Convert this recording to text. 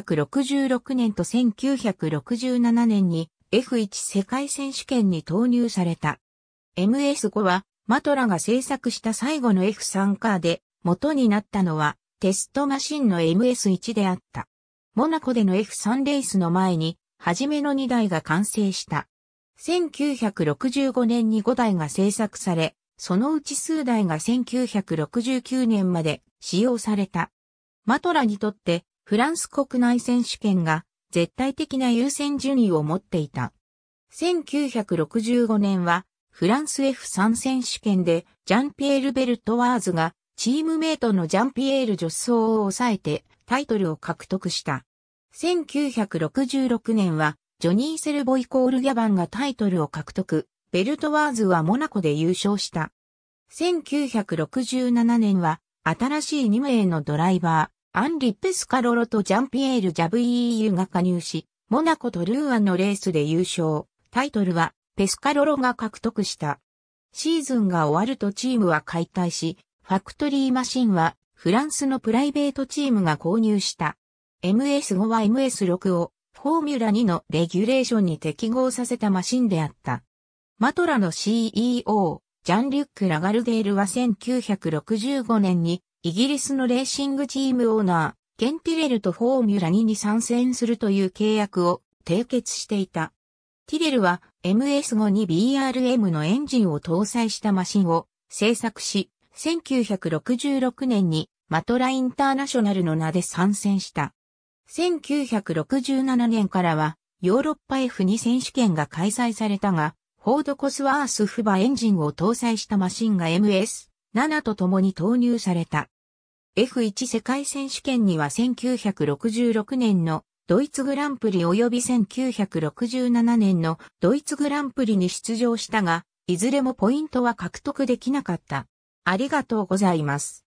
1966年と1967年に F1 世界選手権に投入された。MS5 はマトラが製作した最後の F3 カーで元になったのはテストマシンの MS1 であった。モナコでの F3 レースの前に初めの2台が完成した。1965年に5台が製作され、そのうち数台が1969年まで使用された。マトラにとってフランス国内選手権が絶対的な優先順位を持っていた。1965年はフランス F3 選手権でジャンピエール・ベルトワーズがチームメイトのジャンピエール・女子総を抑えてタイトルを獲得した。1966年はジョニー・セルボイコール・ギャバンがタイトルを獲得。ベルトワーズはモナコで優勝した。1967年は新しい2名のドライバー、アン・リッペスカロロとジャンピエール・ジャブイーユが加入し、モナコとルーアンのレースで優勝。タイトルは、ペスカロロが獲得した。シーズンが終わるとチームは解体し、ファクトリーマシンは、フランスのプライベートチームが購入した。MS5 は MS6 を、フォーミュラ2のレギュレーションに適合させたマシンであった。マトラの CEO、ジャンリュック・ラガルデールは1965年にイギリスのレーシングチームオーナー、ケンティレルとフォーミュラ2に参戦するという契約を締結していた。ティレルは MS5 に BRM のエンジンを搭載したマシンを製作し、1966年にマトラインターナショナルの名で参戦した。1967年からはヨーロッパ F2 選手権が開催されたが、フォード・コスワース・フバエンジンを搭載したマシンが MS 7と共に投入された。F1 世界選手権には1966年のドイツグランプリ及び1967年のドイツグランプリに出場したが、いずれもポイントは獲得できなかった。ありがとうございます。